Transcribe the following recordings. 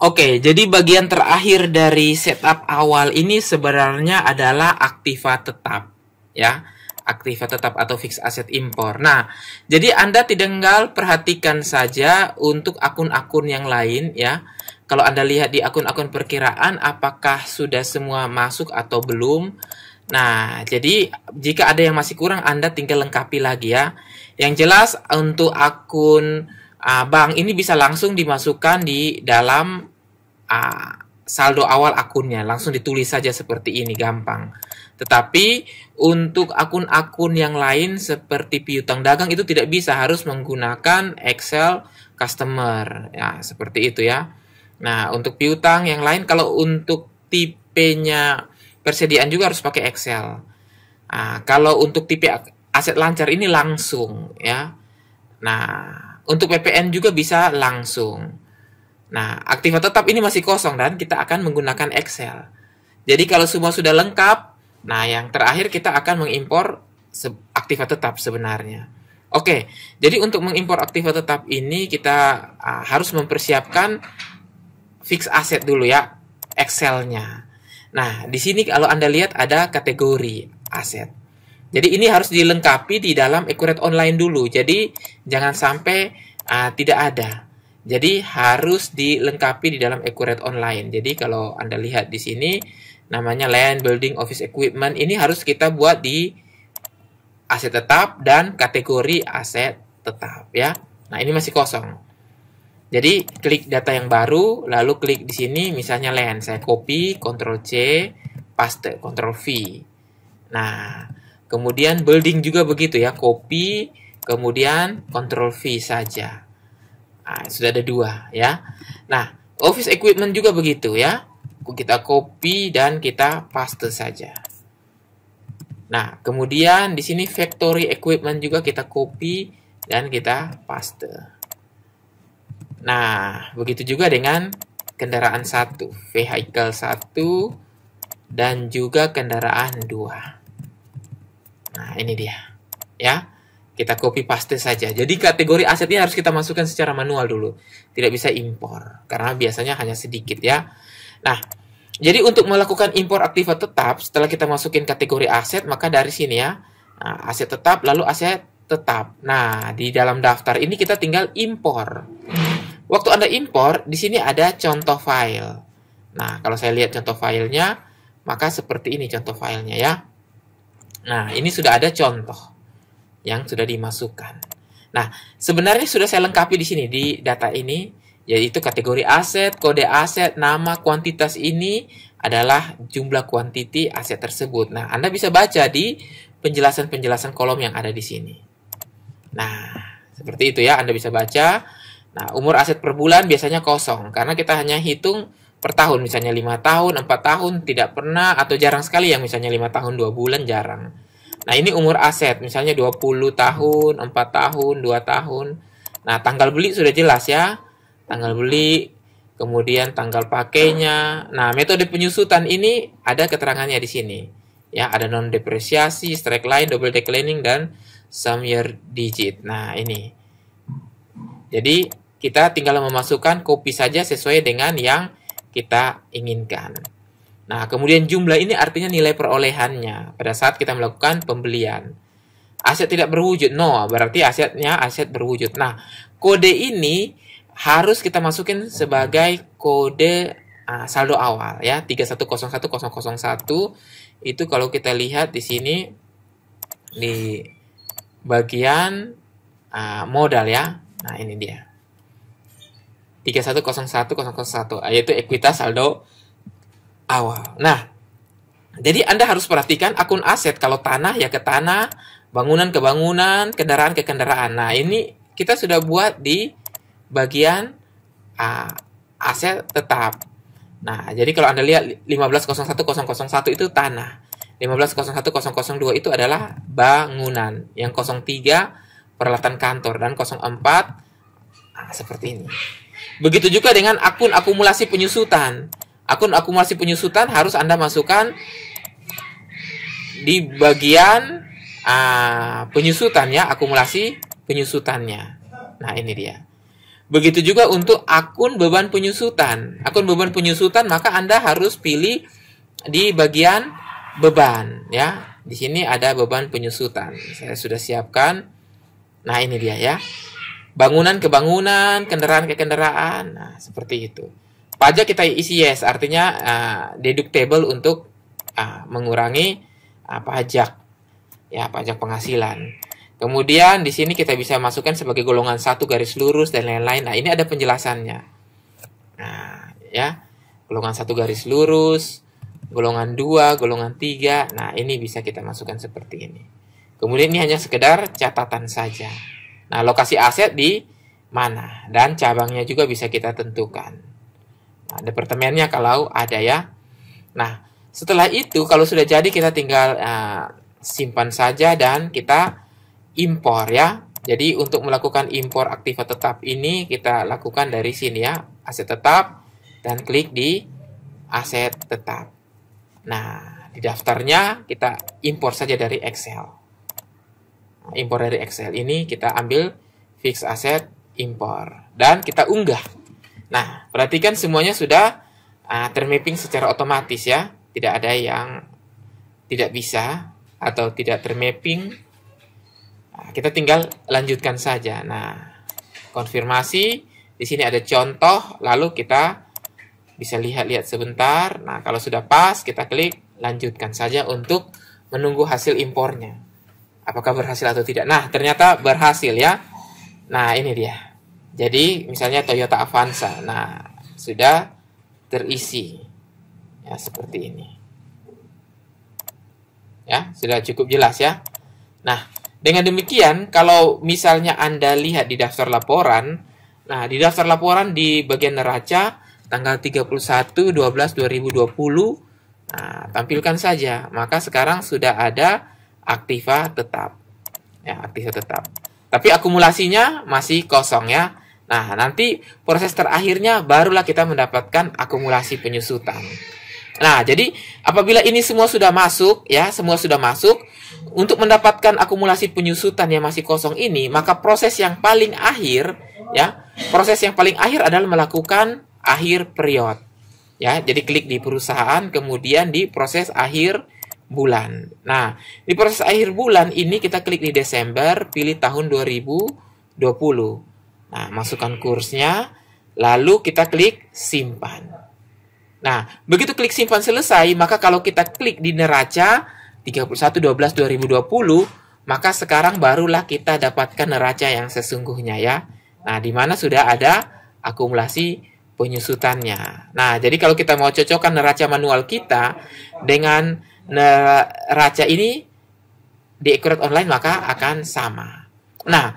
Oke, jadi bagian terakhir dari setup awal ini sebenarnya adalah aktiva tetap, ya. Aktiva tetap atau fixed asset impor. Nah, jadi Anda tinggal perhatikan saja untuk akun-akun yang lain, ya. Kalau Anda lihat di akun-akun perkiraan apakah sudah semua masuk atau belum. Nah, jadi jika ada yang masih kurang Anda tinggal lengkapi lagi ya. Yang jelas untuk akun ah, bank ini bisa langsung dimasukkan di dalam saldo awal akunnya langsung ditulis saja seperti ini gampang tetapi untuk akun-akun yang lain seperti piutang dagang itu tidak bisa harus menggunakan Excel customer ya seperti itu ya nah untuk piutang yang lain kalau untuk tipenya persediaan juga harus pakai Excel nah, kalau untuk tipe aset lancar ini langsung ya nah untuk PPN juga bisa langsung Nah, aktiva tetap ini masih kosong dan kita akan menggunakan Excel. Jadi kalau semua sudah lengkap, nah yang terakhir kita akan mengimpor aktiva tetap sebenarnya. Oke, jadi untuk mengimpor aktiva tetap ini kita harus mempersiapkan fix asset dulu ya Excel-nya. Nah, di sini kalau Anda lihat ada kategori aset. Jadi ini harus dilengkapi di dalam Ecuret Online dulu. Jadi jangan sampai uh, tidak ada. Jadi harus dilengkapi di dalam Accurate Online. Jadi kalau Anda lihat di sini namanya Land Building Office Equipment ini harus kita buat di aset tetap dan kategori aset tetap ya. Nah, ini masih kosong. Jadi klik data yang baru, lalu klik di sini misalnya land, saya copy, Ctrl C, paste, Ctrl V. Nah, kemudian building juga begitu ya, copy, kemudian Ctrl V saja. Nah, sudah ada dua ya. Nah, office equipment juga begitu ya. Kita copy dan kita paste saja. Nah, kemudian di sini factory equipment juga kita copy dan kita paste. Nah, begitu juga dengan kendaraan satu, vehicle satu dan juga kendaraan dua. Nah, ini dia. Ya kita copy paste saja. Jadi kategori asetnya harus kita masukkan secara manual dulu. Tidak bisa impor karena biasanya hanya sedikit ya. Nah, jadi untuk melakukan impor aktiva tetap setelah kita masukin kategori aset maka dari sini ya. Nah, aset tetap lalu aset tetap. Nah, di dalam daftar ini kita tinggal impor. Waktu Anda impor, di sini ada contoh file. Nah, kalau saya lihat contoh filenya, maka seperti ini contoh filenya ya. Nah, ini sudah ada contoh yang sudah dimasukkan. Nah, sebenarnya sudah saya lengkapi di sini di data ini, yaitu kategori aset, kode aset, nama, kuantitas ini adalah jumlah kuantiti aset tersebut. Nah, Anda bisa baca di penjelasan-penjelasan kolom yang ada di sini. Nah, seperti itu ya, Anda bisa baca. Nah, umur aset per bulan biasanya kosong karena kita hanya hitung per tahun, misalnya lima tahun, empat tahun, tidak pernah atau jarang sekali yang misalnya lima tahun dua bulan jarang. Nah, ini umur aset, misalnya 20 tahun, 4 tahun, 2 tahun. Nah, tanggal beli sudah jelas ya. Tanggal beli, kemudian tanggal pakainya. Nah, metode penyusutan ini ada keterangannya di sini. Ya, ada non depresiasi, strike line, double declining dan some year digit. Nah, ini. Jadi, kita tinggal memasukkan kopi saja sesuai dengan yang kita inginkan. Nah, kemudian jumlah ini artinya nilai perolehannya pada saat kita melakukan pembelian. Aset tidak berwujud, no, berarti asetnya aset berwujud. Nah, kode ini harus kita masukin sebagai kode uh, saldo awal ya 3101001 itu kalau kita lihat di sini di bagian uh, modal ya. Nah, ini dia. 3101001 yaitu ekuitas saldo awal. Nah, jadi Anda harus perhatikan akun aset. Kalau tanah ya ke tanah, bangunan ke bangunan, kendaraan ke kendaraan. Nah, ini kita sudah buat di bagian uh, aset tetap. Nah, jadi kalau Anda lihat 1501001 itu tanah. 1501002 itu adalah bangunan. Yang 03 peralatan kantor dan 04 nah, seperti ini. Begitu juga dengan akun akumulasi penyusutan akun akumulasi penyusutan harus Anda masukkan di bagian uh, ya, akumulasi penyusutannya. Nah, ini dia. Begitu juga untuk akun beban penyusutan. Akun beban penyusutan maka Anda harus pilih di bagian beban ya. Di sini ada beban penyusutan. Saya sudah siapkan. Nah, ini dia ya. Bangunan ke bangunan, kendaraan ke kendaraan. Nah, seperti itu pajak kita isi yes artinya uh, deductible untuk uh, mengurangi uh, pajak ya pajak penghasilan kemudian di sini kita bisa masukkan sebagai golongan satu garis lurus dan lain-lain nah ini ada penjelasannya nah ya golongan satu garis lurus golongan dua golongan tiga nah ini bisa kita masukkan seperti ini kemudian ini hanya sekedar catatan saja nah lokasi aset di mana dan cabangnya juga bisa kita tentukan Nah, departemennya kalau ada ya. Nah, setelah itu kalau sudah jadi kita tinggal uh, simpan saja dan kita impor ya. Jadi untuk melakukan impor aktiva tetap ini kita lakukan dari sini ya, aset tetap dan klik di aset tetap. Nah, di daftarnya kita impor saja dari Excel. Nah, impor dari Excel ini kita ambil fix aset impor dan kita unggah Nah, perhatikan semuanya sudah uh, termapping secara otomatis ya. Tidak ada yang tidak bisa atau tidak termapping. Nah, kita tinggal lanjutkan saja. Nah, konfirmasi di sini ada contoh, lalu kita bisa lihat-lihat sebentar. Nah, kalau sudah pas, kita klik lanjutkan saja untuk menunggu hasil impornya. Apakah berhasil atau tidak? Nah, ternyata berhasil ya. Nah, ini dia. Jadi misalnya Toyota Avanza. Nah, sudah terisi. Ya, seperti ini. Ya, sudah cukup jelas ya. Nah, dengan demikian kalau misalnya Anda lihat di daftar laporan, nah di daftar laporan di bagian neraca tanggal 31 12 2020 Nah, tampilkan saja. Maka sekarang sudah ada aktiva tetap. Ya, aktiva tetap. Tapi akumulasinya masih kosong ya. Nah, nanti proses terakhirnya barulah kita mendapatkan akumulasi penyusutan. Nah, jadi apabila ini semua sudah masuk, ya, semua sudah masuk, untuk mendapatkan akumulasi penyusutan yang masih kosong ini, maka proses yang paling akhir, ya, proses yang paling akhir adalah melakukan akhir periode Ya, jadi klik di perusahaan, kemudian di proses akhir bulan. Nah, di proses akhir bulan ini kita klik di Desember, pilih tahun 2020. Nah, masukkan kursnya, lalu kita klik simpan. Nah, begitu klik simpan selesai, maka kalau kita klik di neraca 31.12.2020, maka sekarang barulah kita dapatkan neraca yang sesungguhnya ya. Nah, di mana sudah ada akumulasi penyusutannya. Nah, jadi kalau kita mau cocokkan neraca manual kita dengan neraca ini di Accurate Online, maka akan sama. Nah,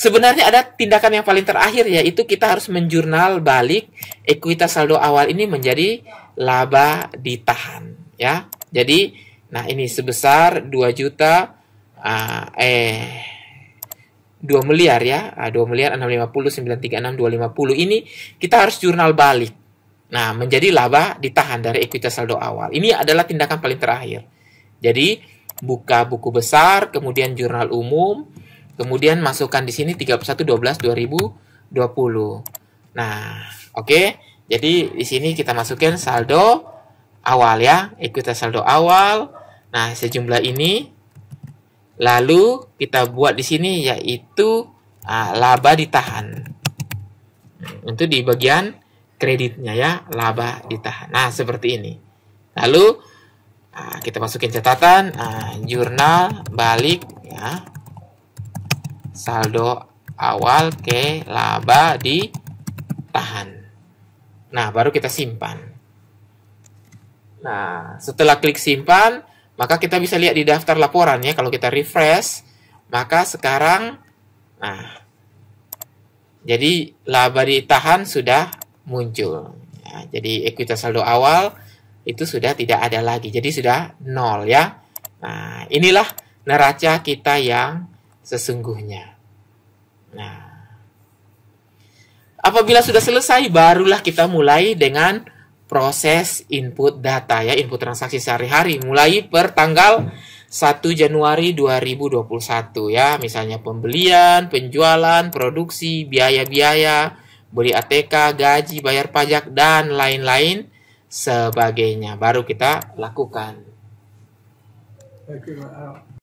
Sebenarnya ada tindakan yang paling terakhir yaitu kita harus menjurnal balik ekuitas saldo awal ini menjadi laba ditahan ya. Jadi nah ini sebesar 2 juta uh, eh 2 miliar ya, 2 ah, miliar 650 936 250 ini kita harus jurnal balik. Nah, menjadi laba ditahan dari ekuitas saldo awal. Ini adalah tindakan paling terakhir. Jadi, buka buku besar, kemudian jurnal umum, Kemudian masukkan di sini 31 12 2020. Nah, oke. Okay. Jadi di sini kita masukkan saldo awal ya, ekuitas saldo awal. Nah, sejumlah ini. Lalu kita buat di sini yaitu uh, laba ditahan. Untuk di bagian kreditnya ya, laba ditahan. Nah, seperti ini. Lalu ah, kita masukin catatan, uh, jurnal balik ya saldo awal ke laba ditahan. Nah, baru kita simpan. Nah, setelah klik simpan, maka kita bisa lihat di daftar laporan ya. Kalau kita refresh, maka sekarang, nah, jadi laba ditahan sudah muncul. Ya, jadi ekuitas saldo awal itu sudah tidak ada lagi. Jadi sudah nol ya. Nah, inilah neraca kita yang sesungguhnya. Nah, apabila sudah selesai, barulah kita mulai dengan proses input data ya, input transaksi sehari-hari. Mulai per tanggal 1 Januari 2021 ya, misalnya pembelian, penjualan, produksi, biaya-biaya, beli ATK, gaji, bayar pajak, dan lain-lain sebagainya. Baru kita lakukan. Thank you.